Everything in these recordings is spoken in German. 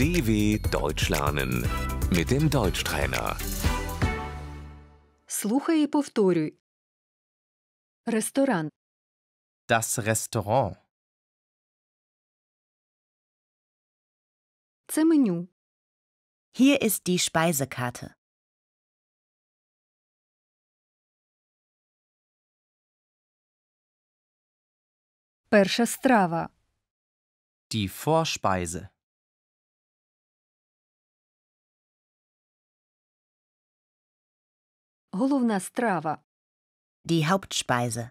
DW Deutsch lernen mit dem Deutschtrainer. Слухай і повторюй. Ресторан. Das Restaurant. Це меню. Hier ist die Speisekarte. Перша страва. Die Vorspeise. Головна страва. Die Hauptspeise.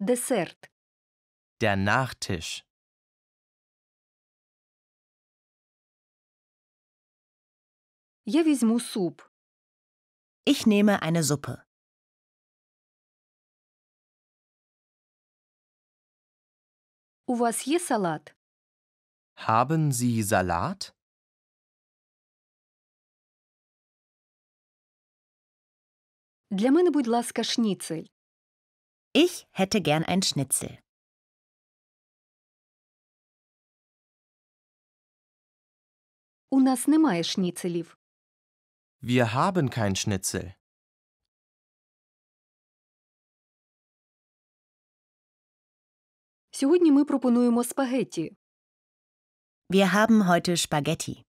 Dessert. Der Nachtisch. Я візьму суп. Ich nehme eine Suppe. У вас є салат? Haben Sie Salat? Для мене, будь ласка, шніцель. Ich hätte gern ein Schnitzel. У нас немає шніцелів. Wir haben kein Schnitzel. Сьогодні ми пропонуємо спагетті. Wir haben heute Spaghetti.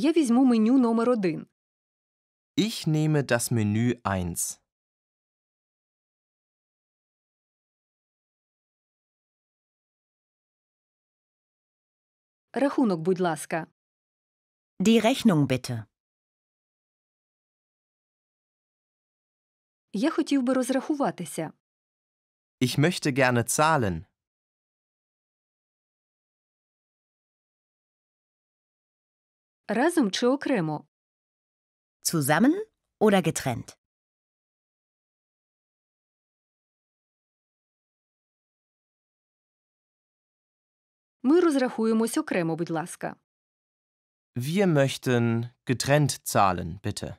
Я візьму меню номер один. Ich nehme das Menü 1. Рахунок, будь ласка. Die Rechnung bitte. Я хотів би розрахуватися. Ich möchte gerne zahlen. Разом чи окремо? Zusammen oder getrennt? Ми розрахуємось окремо, будь ласка. Wir möchten getrennt zahlen, bitte